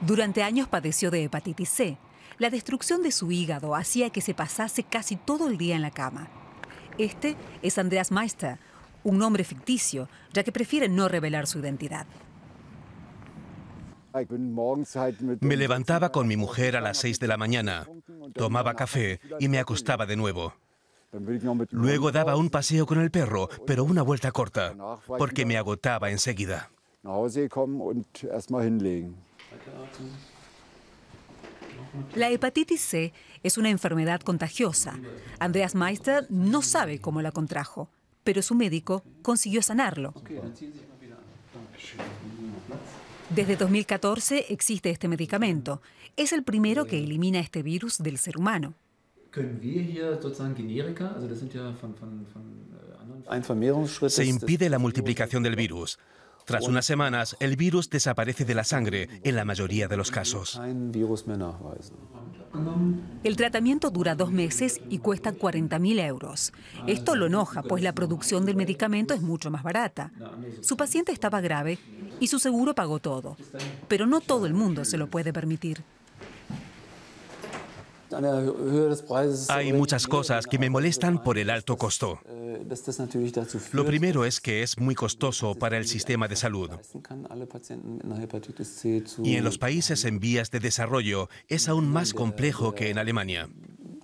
Durante años padeció de hepatitis C. La destrucción de su hígado hacía que se pasase casi todo el día en la cama. Este es Andreas Meister, un nombre ficticio, ya que prefiere no revelar su identidad. Me levantaba con mi mujer a las 6 de la mañana, tomaba café y me acostaba de nuevo. Luego daba un paseo con el perro, pero una vuelta corta, porque me agotaba enseguida. La hepatitis C es una enfermedad contagiosa. Andreas Meister no sabe cómo la contrajo, pero su médico consiguió sanarlo. Desde 2014 existe este medicamento. Es el primero que elimina este virus del ser humano. Äh, Se impide la multiplicación del virus. Tras unas semanas, el virus desaparece de la sangre en la mayoría de los casos. El tratamiento dura dos meses y cuesta 40.000 euros. Esto lo enoja, pues la producción del medicamento es mucho más barata. Su paciente estaba grave y su seguro pagó todo. Pero no todo el mundo se lo puede permitir. Hay muchas cosas que me molestan por el alto costo. Eh, este Lo primero es que es muy costoso para el sistema de salud. Y en los países en vías de desarrollo es aún más complejo que en Alemania.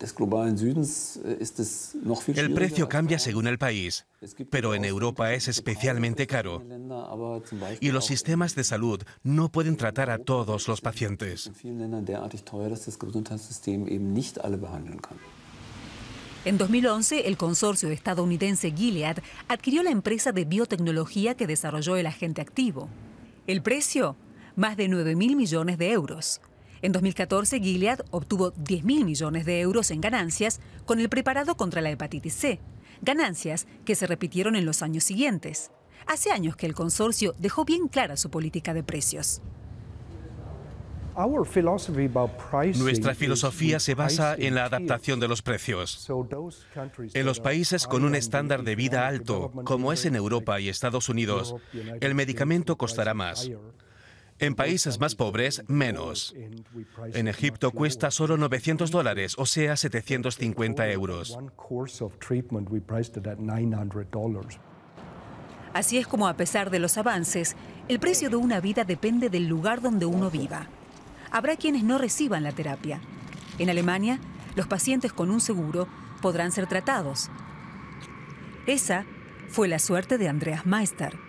Eh, este el precio cambia según el país, pero en Europa es especialmente caro y los sistemas de salud no pueden tratar a todos los pacientes. En 2011, el consorcio estadounidense Gilead adquirió la empresa de biotecnología que desarrolló el agente activo. El precio, más de 9.000 millones de euros. En 2014, Gilead obtuvo 10.000 millones de euros en ganancias con el preparado contra la hepatitis C, ganancias que se repitieron en los años siguientes. Hace años que el consorcio dejó bien clara su política de precios. Nuestra filosofía se basa en la adaptación de los precios. En los países con un estándar de vida alto, como es en Europa y Estados Unidos, el medicamento costará más, en países más pobres, menos. En Egipto cuesta solo 900 dólares, o sea, 750 euros. Así es como a pesar de los avances, el precio de una vida depende del lugar donde uno viva. Habrá quienes no reciban la terapia. En Alemania, los pacientes con un seguro podrán ser tratados. Esa fue la suerte de Andreas Meister.